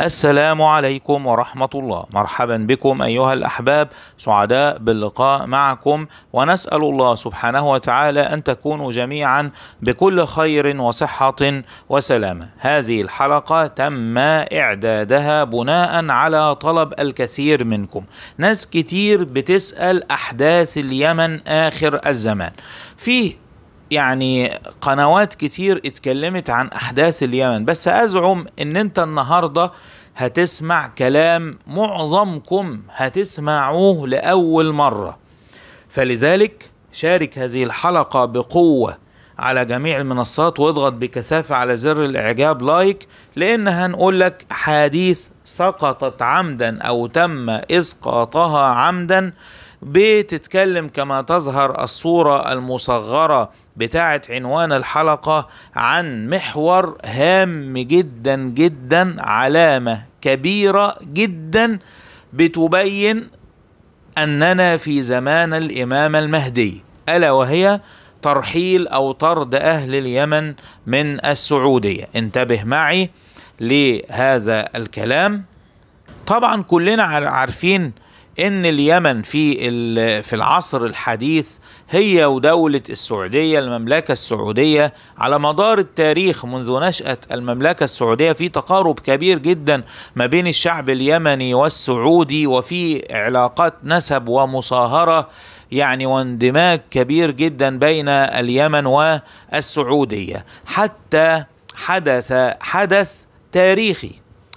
السلام عليكم ورحمة الله مرحبا بكم أيها الأحباب سعداء باللقاء معكم ونسأل الله سبحانه وتعالى أن تكونوا جميعا بكل خير وصحة وسلامة هذه الحلقة تم إعدادها بناء على طلب الكثير منكم ناس كتير بتسأل أحداث اليمن آخر الزمان فيه يعني قنوات كتير اتكلمت عن احداث اليمن بس ازعم ان انت النهارده هتسمع كلام معظمكم هتسمعوه لاول مره فلذلك شارك هذه الحلقه بقوه على جميع المنصات واضغط بكثافه على زر الاعجاب لايك لان هنقول لك حديث سقطت عمدا او تم اسقاطها عمدا بتتكلم كما تظهر الصوره المصغره بتاعة عنوان الحلقة عن محور هام جدا جدا علامة كبيرة جدا بتبين أننا في زمان الإمام المهدي ألا وهي ترحيل أو طرد أهل اليمن من السعودية انتبه معي لهذا الكلام طبعا كلنا عارفين ان اليمن في في العصر الحديث هي ودولة السعودية المملكة السعودية على مدار التاريخ منذ نشأة المملكة السعودية في تقارب كبير جدا ما بين الشعب اليمني والسعودي وفي علاقات نسب ومصاهرة يعني واندماج كبير جدا بين اليمن والسعودية حتى حدث حدث تاريخي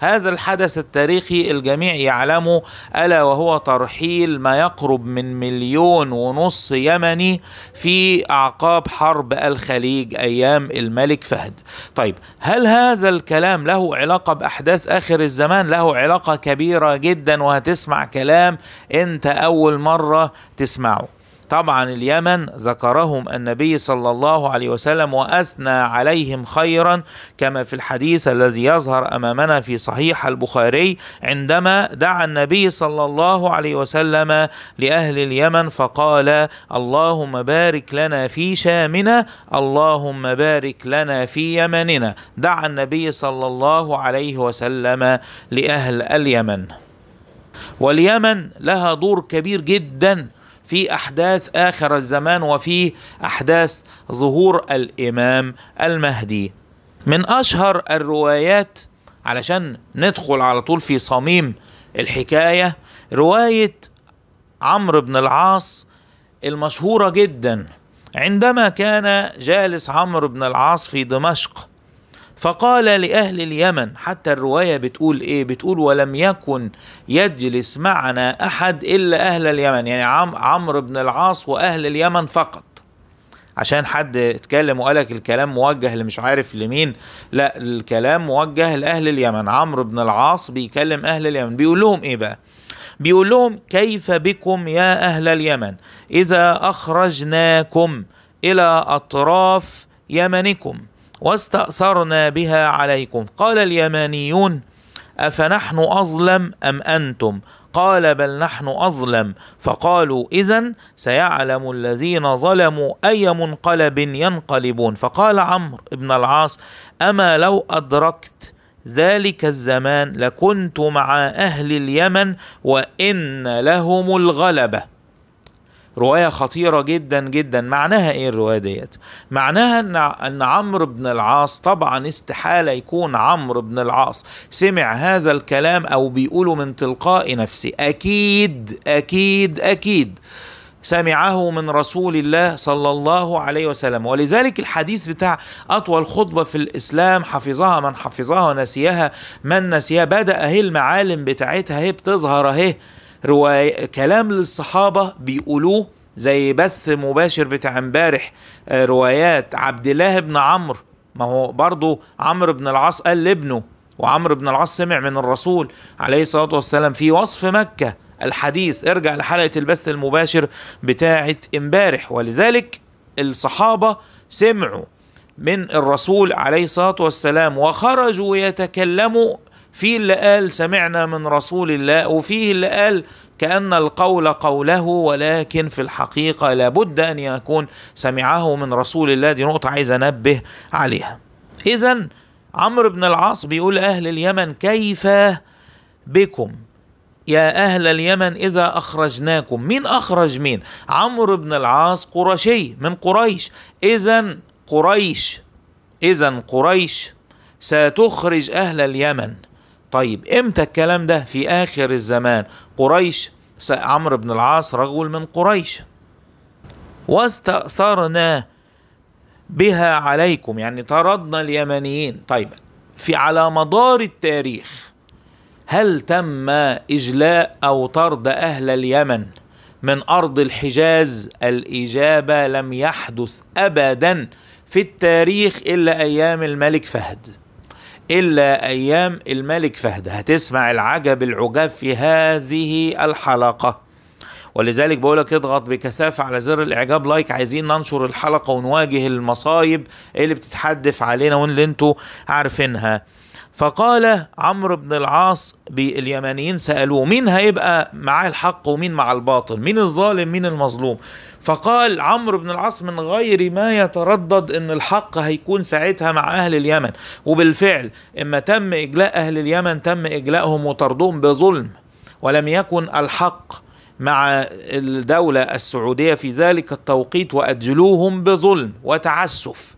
هذا الحدث التاريخي الجميع يعلمه ألا وهو ترحيل ما يقرب من مليون ونص يمني في أعقاب حرب الخليج أيام الملك فهد طيب هل هذا الكلام له علاقة بأحداث آخر الزمان له علاقة كبيرة جدا وهتسمع كلام أنت أول مرة تسمعه طبعا اليمن ذكرهم النبي صلى الله عليه وسلم واثنى عليهم خيرا كما في الحديث الذي يظهر امامنا في صحيح البخاري عندما دعا النبي صلى الله عليه وسلم لاهل اليمن فقال اللهم بارك لنا في شامنا اللهم بارك لنا في يمننا دعا النبي صلى الله عليه وسلم لاهل اليمن واليمن لها دور كبير جدا في احداث اخر الزمان وفي احداث ظهور الامام المهدي من اشهر الروايات علشان ندخل على طول في صميم الحكايه روايه عمرو بن العاص المشهوره جدا عندما كان جالس عمرو بن العاص في دمشق فقال لأهل اليمن حتى الرواية بتقول إيه بتقول ولم يكن يجلس معنا أحد إلا أهل اليمن يعني عم عمرو بن العاص وأهل اليمن فقط عشان حد اتكلم وقالك الكلام موجه لمش عارف لمين لا الكلام موجه لأهل اليمن عمرو بن العاص بيكلم أهل اليمن بيقول لهم إيه بقى بيقول لهم كيف بكم يا أهل اليمن إذا أخرجناكم إلى أطراف يمنكم واستأثرنا بها عليكم قال اليمانيون أفنحن أظلم أم أنتم قال بل نحن أظلم فقالوا إذا سيعلم الذين ظلموا أي منقلب ينقلبون فقال عمرو بن العاص أما لو أدركت ذلك الزمان لكنت مع أهل اليمن وإن لهم الغلبة رواية خطيرة جدا جدا معناها ايه الرواية ديت معناها ان ان عمرو بن العاص طبعا استحالة يكون عمرو بن العاص سمع هذا الكلام او بيقوله من تلقاء نفسه اكيد اكيد اكيد سمعه من رسول الله صلى الله عليه وسلم ولذلك الحديث بتاع أطول خطبة في الإسلام حفظها من حفظها ونسيها من نسيها بدأ أهي المعالم بتاعتها أهي بتظهر أهي رواية كلام للصحابة بيقولوه زي بث مباشر بتاع امبارح آه، روايات عبد الله بن عمرو ما هو برضه عمرو بن العاص قال لابنه وعمرو بن العاص سمع من الرسول عليه الصلاة والسلام في وصف مكة الحديث ارجع لحلقة البث المباشر بتاعة امبارح ولذلك الصحابة سمعوا من الرسول عليه الصلاة والسلام وخرجوا يتكلموا في اللي قال سمعنا من رسول الله وفيه اللي قال كأن القول قوله ولكن في الحقيقة لابد أن يكون سمعه من رسول الله دي نقطة عايز أنبه عليها إذا عمرو بن العاص بيقول أهل اليمن كيف بكم يا أهل اليمن إذا أخرجناكم مين أخرج مين عمرو بن العاص قرشي من قريش إذا قريش إذا قريش ستخرج أهل اليمن طيب امتى الكلام ده في اخر الزمان قريش عمرو بن العاص رجل من قريش واستأثرنا بها عليكم يعني طردنا اليمنيين طيب في على مدار التاريخ هل تم إجلاء أو طرد أهل اليمن من أرض الحجاز الإجابة لم يحدث أبدا في التاريخ إلا أيام الملك فهد إلا أيام الملك فهد هتسمع العجب العجاب في هذه الحلقة ولذلك بقولك اضغط بكثافة على زر الإعجاب لايك عايزين ننشر الحلقة ونواجه المصايب اللي بتتحدف علينا واللي انتوا عارفينها فقال عمرو بن العاص باليمانيين سألوه مين هيبقى معاه الحق ومين مع الباطل مين الظالم مين المظلوم فقال عمرو بن العاص من غير ما يتردد ان الحق هيكون ساعتها مع اهل اليمن وبالفعل اما تم اجلاء اهل اليمن تم اجلاءهم وطردهم بظلم ولم يكن الحق مع الدولة السعودية في ذلك التوقيت وأدلوهم بظلم وتعسف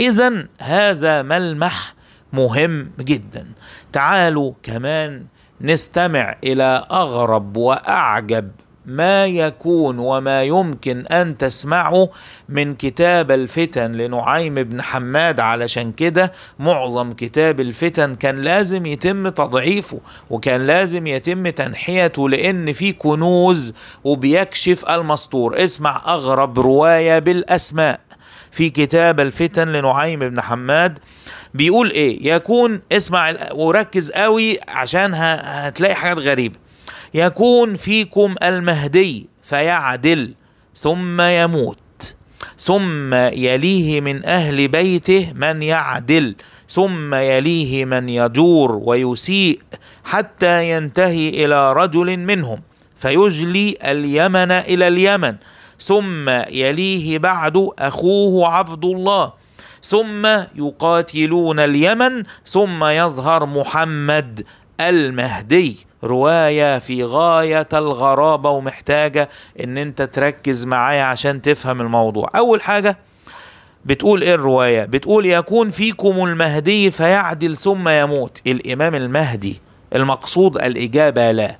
إذا هذا ملمح مهم جدا تعالوا كمان نستمع الى اغرب واعجب ما يكون وما يمكن ان تسمعه من كتاب الفتن لنعيم بن حماد علشان كده معظم كتاب الفتن كان لازم يتم تضعيفه وكان لازم يتم تنحيته لان فيه كنوز وبيكشف المستور اسمع اغرب روايه بالاسماء في كتاب الفتن لنعيم بن حماد بيقول ايه يكون اسمع وركز قوي عشان هتلاقي حاجات غريبة يكون فيكم المهدي فيعدل ثم يموت ثم يليه من أهل بيته من يعدل ثم يليه من يجور ويسيء حتى ينتهي إلى رجل منهم فيجلي اليمن إلى اليمن ثم يليه بعد أخوه عبد الله ثم يقاتلون اليمن ثم يظهر محمد المهدي رواية في غاية الغرابة ومحتاجة ان انت تركز معايا عشان تفهم الموضوع اول حاجة بتقول ايه الرواية بتقول يكون فيكم المهدي فيعدل ثم يموت الامام المهدي المقصود الاجابة لا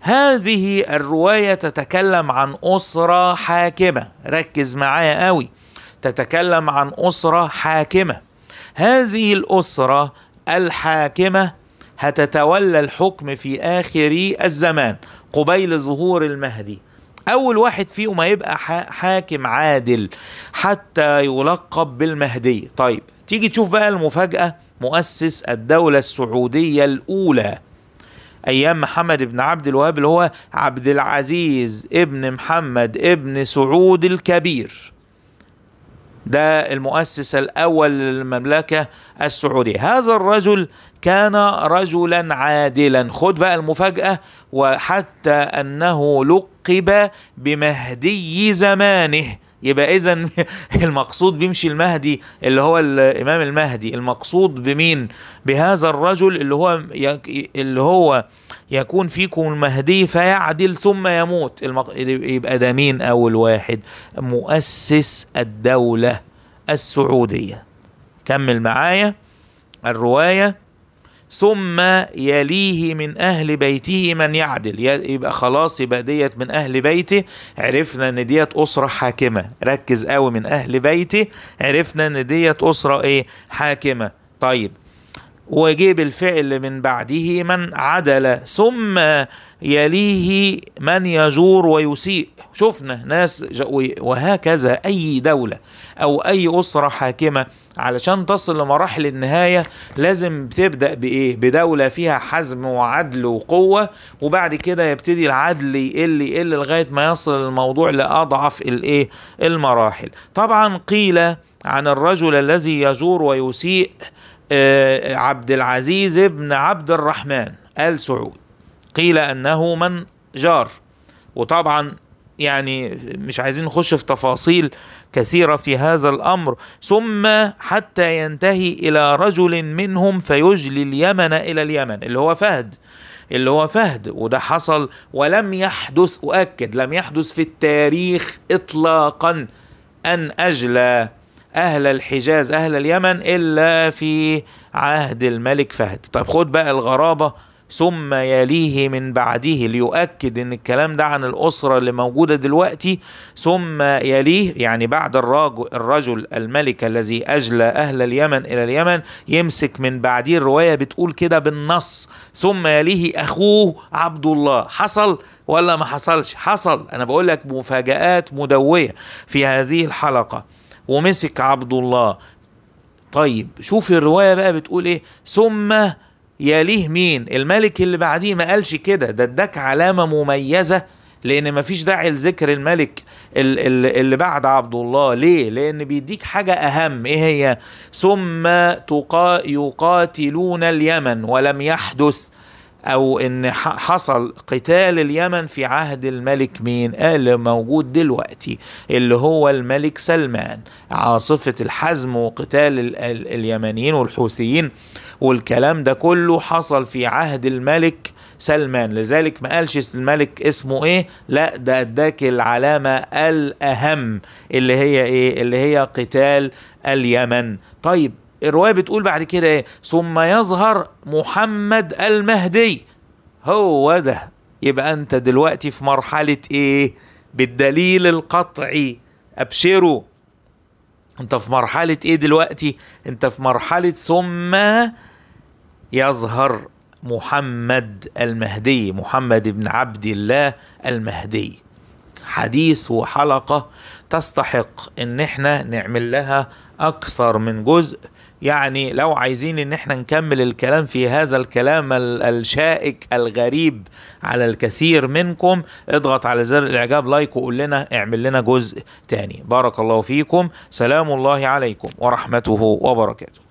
هذه الرواية تتكلم عن اسرة حاكمة ركز معايا قوي تتكلم عن أسرة حاكمة هذه الأسرة الحاكمة هتتولى الحكم في آخر الزمان قبيل ظهور المهدي أول واحد فيهم هيبقى حاكم عادل حتى يلقب بالمهدي طيب تيجي تشوف بقى المفاجأة مؤسس الدولة السعودية الأولى ايام محمد بن عبد الوهاب اللي هو عبد العزيز ابن محمد ابن سعود الكبير ده المؤسس الأول للمملكة السعودية هذا الرجل كان رجلا عادلا خد بقى المفاجأة وحتى أنه لقب بمهدي زمانه يبقى اذا المقصود بيمشي المهدي اللي هو الامام المهدي المقصود بمين بهذا الرجل اللي هو اللي هو يكون فيكم المهدي فيعدل ثم يموت يبقى ده مين اول واحد مؤسس الدولة السعودية كمل معايا الرواية ثم يليه من أهل بيته من يعدل يبقى خلاص يبقى ديت من أهل بيته عرفنا إن ديت أسرة حاكمة ركز قوي من أهل بيتي عرفنا إن ديت أسرة إيه حاكمة طيب وجيب بالفعل من بعده من عدل ثم يليه من يجور ويسيء شفنا ناس وهكذا أي دولة أو أي أسرة حاكمة علشان تصل لمراحل النهاية لازم تبدأ بإيه؟ بدولة فيها حزم وعدل وقوة وبعد كده يبتدي العدل يقل يقل لغاية ما يصل الموضوع لأضعف الإيه؟ المراحل. طبعا قيل عن الرجل الذي يجور ويسيء آه، عبد العزيز بن عبد الرحمن آل سعود. قيل أنه من جار وطبعا يعني مش عايزين نخش في تفاصيل كثيرة في هذا الأمر ثم حتى ينتهي إلى رجل منهم فيجلي اليمن إلى اليمن اللي هو فهد اللي هو فهد وده حصل ولم يحدث أؤكد لم يحدث في التاريخ إطلاقا أن أجلى أهل الحجاز أهل اليمن إلا في عهد الملك فهد طب خد بقى الغرابة ثم يليه من بعده ليؤكد ان الكلام ده عن الاسره اللي موجوده دلوقتي ثم يليه يعني بعد الرجل, الرجل الملك الذي اجلى اهل اليمن الى اليمن يمسك من بعده الروايه بتقول كده بالنص ثم يليه اخوه عبد الله حصل ولا ما حصلش حصل انا بقول لك مفاجات مدويه في هذه الحلقه ومسك عبد الله طيب شوف الروايه بقى بتقول ايه ثم يليه مين الملك اللي بعديه ما قالش كده ده اداك علامه مميزه لان ما فيش داعي لذكر الملك اللي بعد عبد الله ليه لان بيديك حاجه اهم ايه هي ثم تقا يقاتلون اليمن ولم يحدث او ان حصل قتال اليمن في عهد الملك مين اللي موجود دلوقتي اللي هو الملك سلمان عاصفه الحزم وقتال اليمنيين والحوثيين والكلام ده كله حصل في عهد الملك سلمان لذلك ما قالش الملك اسمه ايه لا ده اداك العلامة الاهم اللي هي ايه اللي هي قتال اليمن طيب الرواية بتقول بعد كده ايه ثم يظهر محمد المهدي هو ده يبقى انت دلوقتي في مرحلة ايه بالدليل القطعي ابشروا انت في مرحلة ايه دلوقتي انت في مرحلة ثم يظهر محمد المهدي محمد بن عبد الله المهدي حديث وحلقة تستحق ان احنا نعمل لها اكثر من جزء يعني لو عايزين ان احنا نكمل الكلام في هذا الكلام الشائك الغريب على الكثير منكم اضغط على زر الاعجاب لايك وقول لنا اعمل لنا جزء تاني بارك الله فيكم سلام الله عليكم ورحمته وبركاته